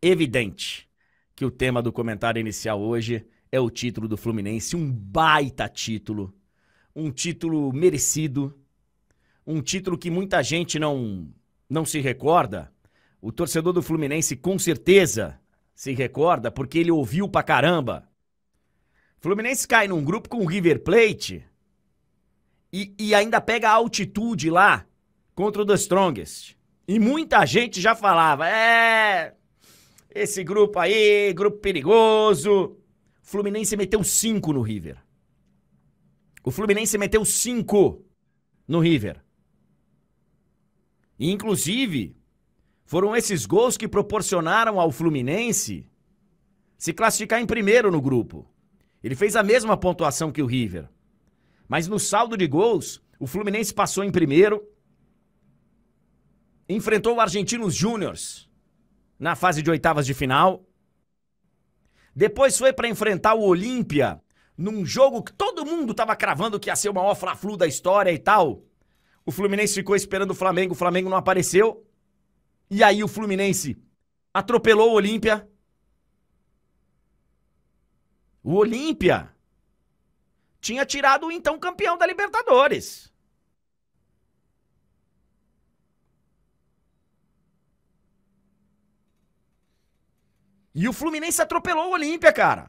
evidente que o tema do comentário inicial hoje é o título do Fluminense, um baita título, um título merecido, um título que muita gente não não se recorda. O torcedor do Fluminense com certeza se recorda porque ele ouviu pra caramba. Fluminense cai num grupo com o River Plate e, e ainda pega a altitude lá contra o The Strongest. E muita gente já falava: é, esse grupo aí, grupo perigoso. O Fluminense meteu 5 no River. O Fluminense meteu 5 no River. E, inclusive, foram esses gols que proporcionaram ao Fluminense se classificar em primeiro no grupo. Ele fez a mesma pontuação que o River. Mas no saldo de gols, o Fluminense passou em primeiro, enfrentou o Argentinos Júniors na fase de oitavas de final. Depois foi para enfrentar o Olímpia num jogo que todo mundo estava cravando que ia ser o maior fla-flu da história e tal. O Fluminense ficou esperando o Flamengo, o Flamengo não apareceu. E aí o Fluminense atropelou o Olímpia. O Olímpia tinha tirado o então campeão da Libertadores. E o Fluminense atropelou o Olímpia, cara.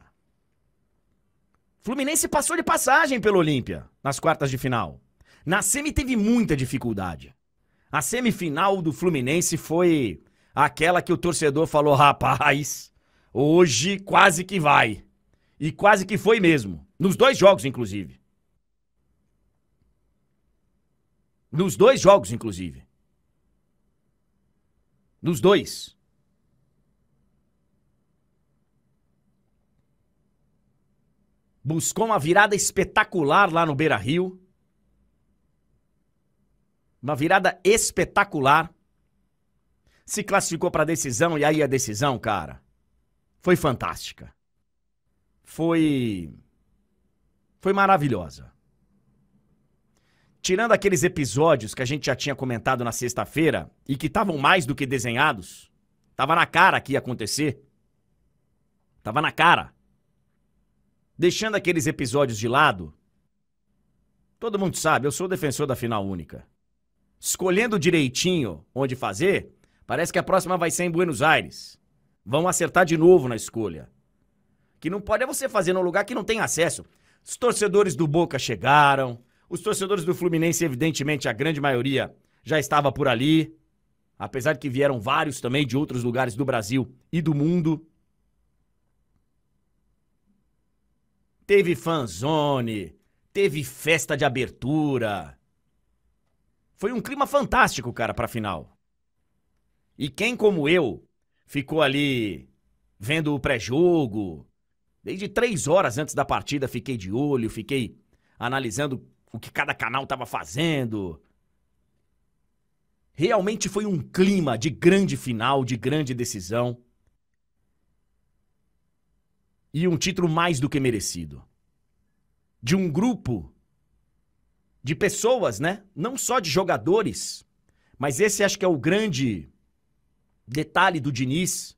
Fluminense passou de passagem pelo Olímpia nas quartas de final. Na semi teve muita dificuldade. A semifinal do Fluminense foi aquela que o torcedor falou: rapaz, hoje quase que vai. E quase que foi mesmo. Nos dois jogos, inclusive. Nos dois jogos, inclusive. Nos dois. buscou uma virada espetacular lá no Beira Rio. Uma virada espetacular. Se classificou para a decisão e aí a decisão, cara, foi fantástica. Foi foi maravilhosa. Tirando aqueles episódios que a gente já tinha comentado na sexta-feira e que estavam mais do que desenhados, tava na cara que ia acontecer. Tava na cara deixando aqueles episódios de lado. Todo mundo sabe, eu sou defensor da final única. Escolhendo direitinho onde fazer, parece que a próxima vai ser em Buenos Aires. Vão acertar de novo na escolha. Que não pode é você fazer num lugar que não tem acesso. Os torcedores do Boca chegaram, os torcedores do Fluminense, evidentemente, a grande maioria já estava por ali, apesar de que vieram vários também de outros lugares do Brasil e do mundo. Teve fanzone, teve festa de abertura. Foi um clima fantástico, cara, pra final. E quem, como eu, ficou ali vendo o pré-jogo, desde três horas antes da partida, fiquei de olho, fiquei analisando o que cada canal estava fazendo. Realmente foi um clima de grande final, de grande decisão e um título mais do que merecido. De um grupo de pessoas, né? Não só de jogadores, mas esse acho que é o grande detalhe do Diniz.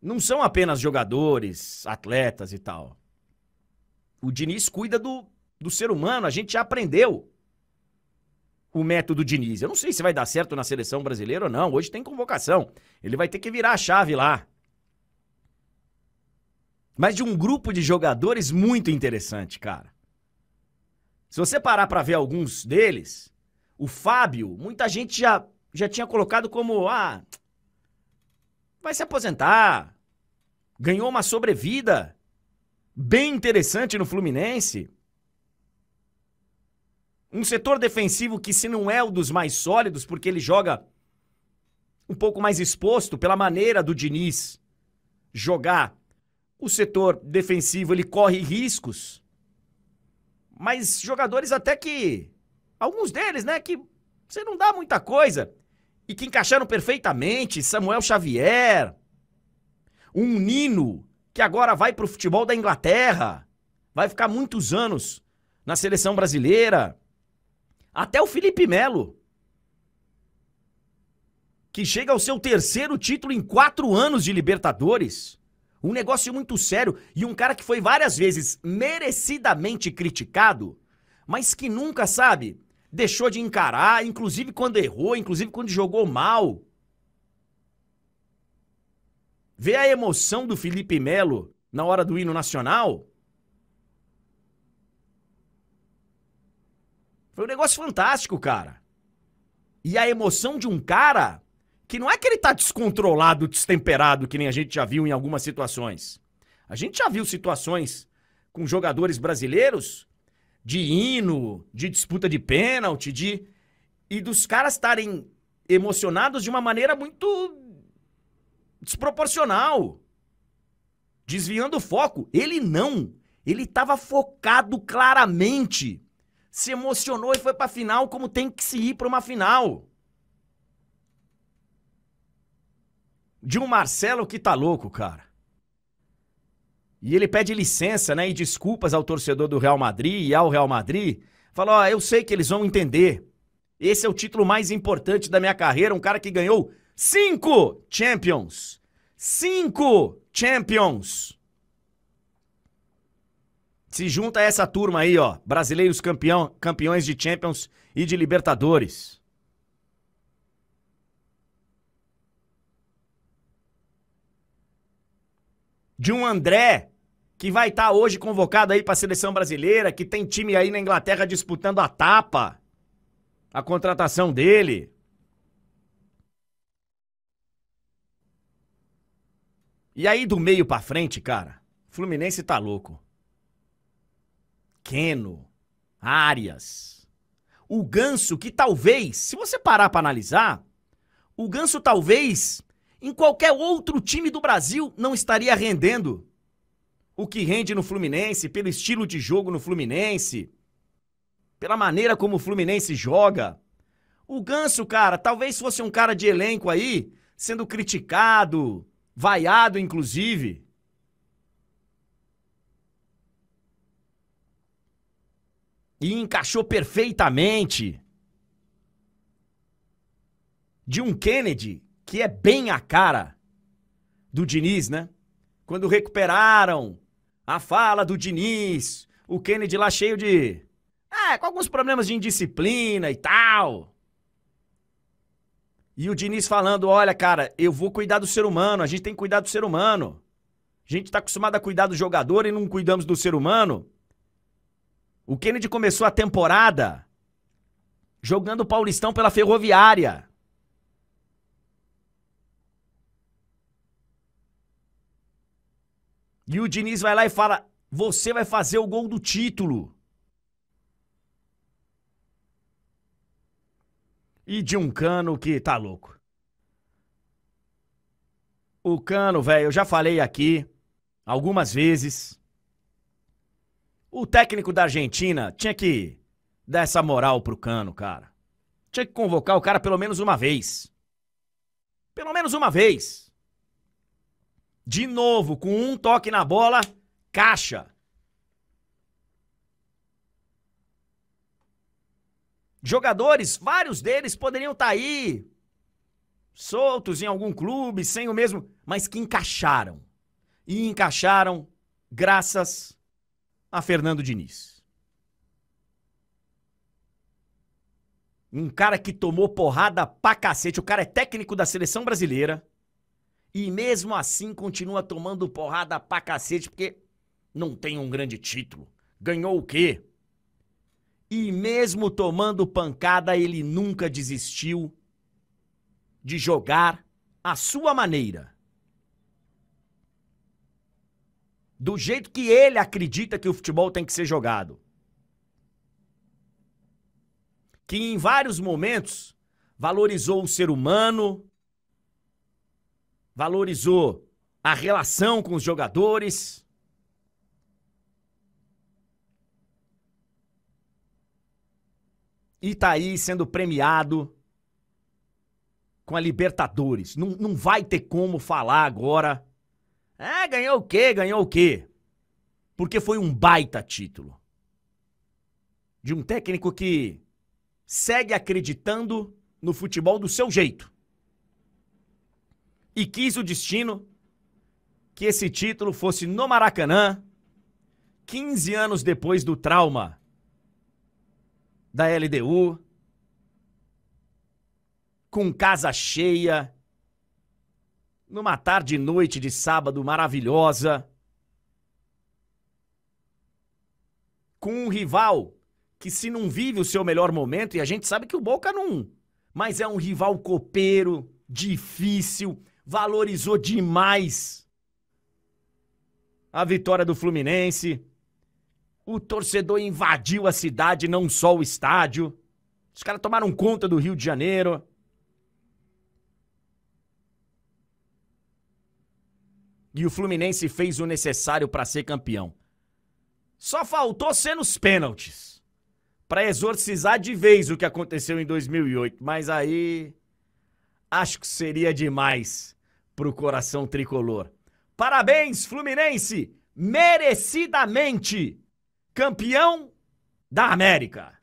Não são apenas jogadores, atletas e tal. O Diniz cuida do, do ser humano, a gente já aprendeu o método Diniz. Eu não sei se vai dar certo na seleção brasileira ou não. Hoje tem convocação. Ele vai ter que virar a chave lá mas de um grupo de jogadores muito interessante, cara. Se você parar para ver alguns deles, o Fábio, muita gente já, já tinha colocado como, ah, vai se aposentar, ganhou uma sobrevida bem interessante no Fluminense. Um setor defensivo que, se não é o dos mais sólidos, porque ele joga um pouco mais exposto pela maneira do Diniz jogar o setor defensivo ele corre riscos, mas jogadores até que alguns deles, né, que você não dá muita coisa e que encaixaram perfeitamente, Samuel Xavier, um Nino que agora vai para o futebol da Inglaterra, vai ficar muitos anos na seleção brasileira, até o Felipe Melo que chega ao seu terceiro título em quatro anos de Libertadores. Um negócio muito sério e um cara que foi várias vezes merecidamente criticado, mas que nunca, sabe, deixou de encarar, inclusive quando errou, inclusive quando jogou mal. Vê a emoção do Felipe Melo na hora do hino nacional? Foi um negócio fantástico, cara. E a emoção de um cara que não é que ele tá descontrolado, destemperado, que nem a gente já viu em algumas situações. A gente já viu situações com jogadores brasileiros de hino, de disputa de pênalti, de e dos caras estarem emocionados de uma maneira muito desproporcional, desviando o foco. Ele não, ele estava focado claramente. Se emocionou e foi para final como tem que se ir para uma final. de um Marcelo que tá louco, cara. E ele pede licença, né, e desculpas ao torcedor do Real Madrid e ao Real Madrid. Falou, ó, eu sei que eles vão entender. Esse é o título mais importante da minha carreira, um cara que ganhou cinco Champions. Cinco Champions. Se junta a essa turma aí, ó, brasileiros campeão, campeões de Champions e de Libertadores. de um André que vai estar tá hoje convocado aí para a seleção brasileira, que tem time aí na Inglaterra disputando a tapa, a contratação dele. E aí do meio para frente, cara, Fluminense tá louco. Keno, Arias, o Ganso que talvez, se você parar para analisar, o Ganso talvez em qualquer outro time do Brasil não estaria rendendo o que rende no Fluminense, pelo estilo de jogo no Fluminense, pela maneira como o Fluminense joga. O Ganso, cara, talvez fosse um cara de elenco aí, sendo criticado, vaiado inclusive. E encaixou perfeitamente. De um Kennedy que é bem a cara do Diniz, né? Quando recuperaram a fala do Diniz, o Kennedy lá cheio de. É, com alguns problemas de indisciplina e tal. E o Diniz falando: olha, cara, eu vou cuidar do ser humano, a gente tem que cuidar do ser humano. A gente tá acostumado a cuidar do jogador e não cuidamos do ser humano. O Kennedy começou a temporada jogando o Paulistão pela Ferroviária. E o Diniz vai lá e fala: você vai fazer o gol do título. E de um cano que tá louco. O cano, velho, eu já falei aqui algumas vezes. O técnico da Argentina tinha que dar essa moral pro cano, cara. Tinha que convocar o cara pelo menos uma vez. Pelo menos uma vez. De novo, com um toque na bola, caixa. Jogadores, vários deles poderiam estar tá aí, soltos em algum clube, sem o mesmo, mas que encaixaram. E encaixaram graças a Fernando Diniz. Um cara que tomou porrada pra cacete, o cara é técnico da seleção brasileira e mesmo assim continua tomando porrada pra cacete porque não tem um grande título. Ganhou o quê? E mesmo tomando pancada, ele nunca desistiu de jogar à sua maneira. Do jeito que ele acredita que o futebol tem que ser jogado. Que em vários momentos valorizou o ser humano, valorizou a relação com os jogadores. E tá aí sendo premiado com a Libertadores. Não, não vai ter como falar agora. É, ganhou o quê? Ganhou o quê? Porque foi um baita título. De um técnico que segue acreditando no futebol do seu jeito e quis o destino que esse título fosse no Maracanã, 15 anos depois do trauma da LDU, com casa cheia, numa tarde e noite de sábado maravilhosa, com um rival que se não vive o seu melhor momento, e a gente sabe que o Boca não, mas é um rival copeiro, difícil, valorizou demais a vitória do Fluminense. O torcedor invadiu a cidade, não só o estádio. Os caras tomaram conta do Rio de Janeiro. E o Fluminense fez o necessário para ser campeão. Só faltou ser nos pênaltis para exorcizar de vez o que aconteceu em 2008, mas aí acho que seria demais para o coração tricolor. Parabéns, Fluminense! Merecidamente campeão da América.